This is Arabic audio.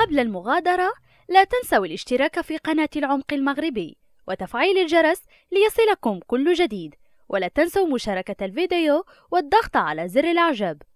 قبل المغادرة لا تنسوا الاشتراك في قناة العمق المغربي وتفعيل الجرس ليصلكم كل جديد ولا تنسوا مشاركة الفيديو والضغط على زر الإعجاب